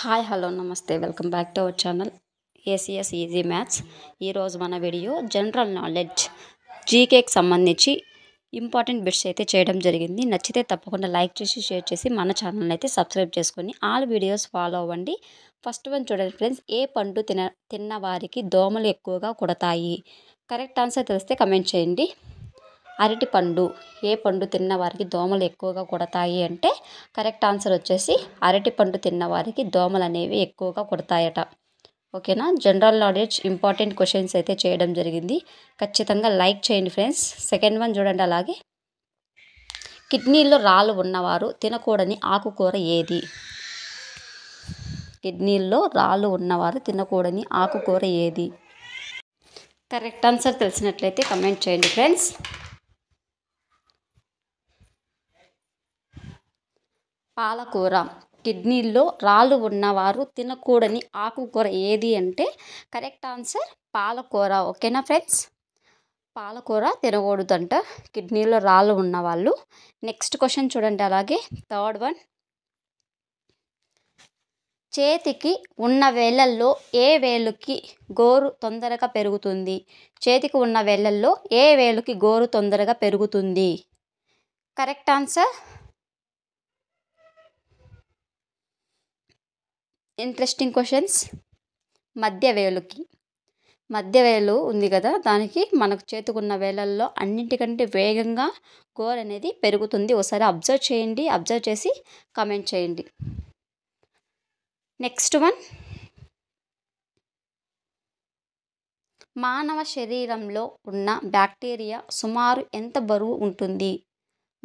hi hello నమస్తే welcome back to our channel ACS easy maths ఈరోజు మన video general knowledge జీకేకి సంబంధించి important bits అయితే చేయడం జరిగింది నచ్చితే తప్పకుండా లైక్ చేసి షేర్ చేసి మన ఛానల్ అయితే సబ్స్క్రైబ్ చేసుకొని ఆల్ వీడియోస్ ఫాలో అవ్వండి ఫస్ట్ వన్ చూడండి ఫ్రెండ్స్ ఏ పండు తిన తిన్న వారికి దోమలు ఎక్కువగా కుడతాయి కరెక్ట్ ఆన్సర్ తెలిస్తే కమెంట్ చేయండి అరటిపండు ఏ పండు తిన్నవారికి దోమలు ఎక్కువగా కొడతాయి అంటే కరెక్ట్ ఆన్సర్ వచ్చేసి అరటిపండు పండు తిన్నవారికి దోమలు అనేవి ఎక్కువగా కొడతాయట ఓకేనా జనరల్ నాలెడ్జ్ ఇంపార్టెంట్ క్వశ్చన్స్ అయితే చేయడం జరిగింది ఖచ్చితంగా లైక్ చేయండి ఫ్రెండ్స్ సెకండ్ వన్ చూడండి అలాగే కిడ్నీలో రాళ్ళు ఉన్నవారు తినకూడని ఆకుకూర ఏది కిడ్నీల్లో రాళ్ళు ఉన్నవారు తినకూడని ఆకుకూర ఏది కరెక్ట్ ఆన్సర్ తెలిసినట్లయితే కమెంట్ చేయండి ఫ్రెండ్స్ పాలకూర కిడ్నీల్లో రాళ్ళు ఉన్నవారు తినకూడని ఆకుకూర ఏది అంటే కరెక్ట్ ఆన్సర్ పాలకూర ఓకేనా ఫ్రెండ్స్ పాలకూర అంట కిడ్నీలో రాళ్ళు ఉన్నవాళ్ళు నెక్స్ట్ క్వశ్చన్ చూడండి అలాగే థర్డ్ వన్ చేతికి ఉన్న వేళ్ళల్లో ఏ వేలుకి గోరు తొందరగా పెరుగుతుంది చేతికి ఉన్న వేళ్ళల్లో ఏ వేలుకి గోరు తొందరగా పెరుగుతుంది కరెక్ట్ ఆన్సర్ ఇంట్రెస్టింగ్ క్వశ్చన్స్ మధ్య వేలుకి మధ్య వేలు ఉంది కదా దానికి మనకు చేతుకున్న వేళల్లో అన్నింటికంటే వేగంగా గోల్ అనేది పెరుగుతుంది ఒకసారి అబ్జర్వ్ చేయండి అబ్జర్వ్ చేసి కమెంట్ చేయండి నెక్స్ట్ వన్ మానవ శరీరంలో ఉన్న బ్యాక్టీరియా సుమారు ఎంత బరువు ఉంటుంది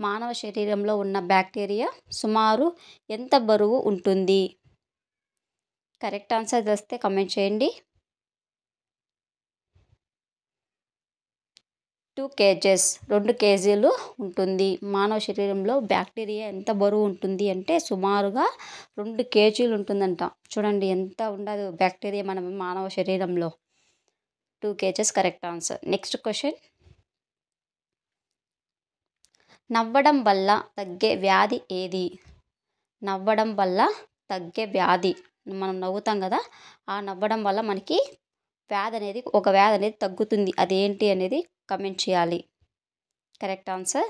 మానవ శరీరంలో ఉన్న బ్యాక్టీరియా సుమారు ఎంత బరువు ఉంటుంది కరెక్ట్ ఆన్సర్ వస్తే కమెంట్ చేయండి టూ కేజెస్ రెండు కేజీలు ఉంటుంది మానవ శరీరంలో బ్యాక్టీరియా ఎంత బరువు ఉంటుంది అంటే సుమారుగా రెండు కేజీలు ఉంటుందంట చూడండి ఎంత ఉండదు బ్యాక్టీరియా మన మానవ శరీరంలో two kgs correct answer next question నవ్వడం వల్ల తగ్గే వ్యాధి ఏది నవ్వడం వల్ల తగ్గే వ్యాధి మనం నవ్వుతాం కదా ఆ నవ్వడం వల్ల మనకి వ్యాధి అనేది ఒక వ్యాధి అనేది తగ్గుతుంది అదేంటి అనేది కమెంట్ చేయాలి కరెక్ట్ ఆన్సర్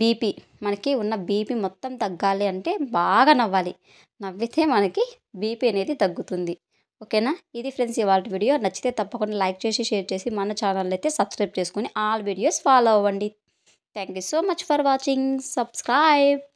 బీపీ మనకి ఉన్న బీపీ మొత్తం తగ్గాలి అంటే బాగా నవ్వాలి నవ్వితే మనకి బీపీ అనేది తగ్గుతుంది ఓకేనా ఇది ఫ్రెండ్స్ ఇవాళ వీడియో నచ్చితే తప్పకుండా లైక్ చేసి షేర్ చేసి మన ఛానల్ అయితే సబ్స్క్రైబ్ చేసుకుని ఆల్ వీడియోస్ ఫాలో అవ్వండి thank you so much for watching subscribe